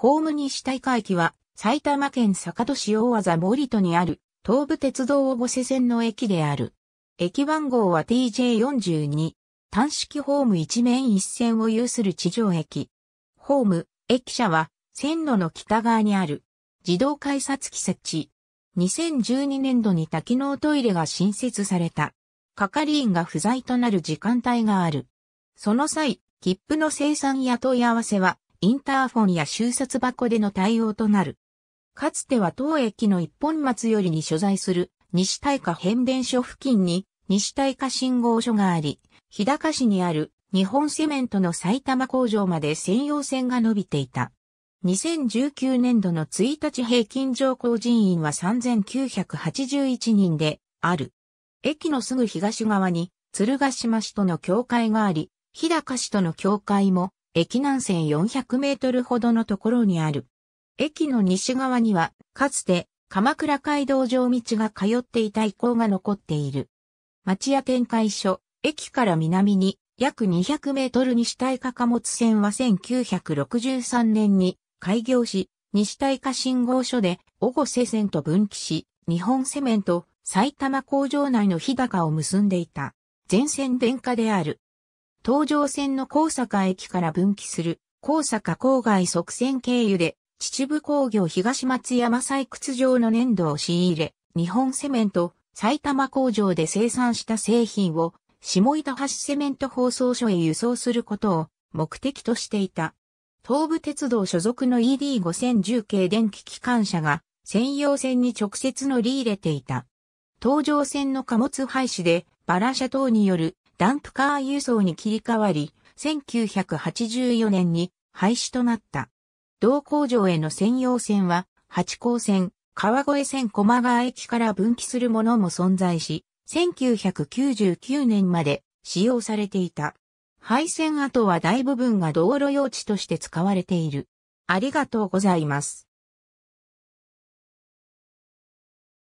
ホーム西大河駅は、埼玉県坂戸市大和森戸にある、東武鉄道小瀬線の駅である。駅番号は TJ42。単式ホーム一面一線を有する地上駅。ホーム、駅舎は、線路の北側にある。自動改札機設置。2012年度に多機能トイレが新設された。係員が不在となる時間帯がある。その際、切符の生産や問い合わせは、インターフォンや収札箱での対応となる。かつては当駅の一本松よりに所在する西大化変電所付近に西大化信号所があり、日高市にある日本セメントの埼玉工場まで専用線が伸びていた。2019年度の1日平均乗降人員は3981人である。駅のすぐ東側に鶴ヶ島市との境界があり、日高市との境界も駅南線400メートルほどのところにある。駅の西側には、かつて、鎌倉街道上道が通っていた遺構が残っている。町屋展開所、駅から南に、約200メートル西大化貨物線は1963年に開業し、西大化信号所で、小後瀬線と分岐し、日本セメント、埼玉工場内の日高を結んでいた。全線電化である。東上線の高坂駅から分岐する、高坂郊外側線経由で、秩父工業東松山採掘場の粘土を仕入れ、日本セメント、埼玉工場で生産した製品を、下板橋セメント放送所へ輸送することを目的としていた。東武鉄道所属の ED5010 系電気機関車が専用線に直接乗り入れていた。東上線の貨物廃止でバラ車等によるダンプカー輸送に切り替わり、1984年に廃止となった。同工場への専用線は、八甲線、川越線駒川駅から分岐するものも存在し、1999年まで使用されていた。廃線跡は大部分が道路用地として使われている。ありがとうございます。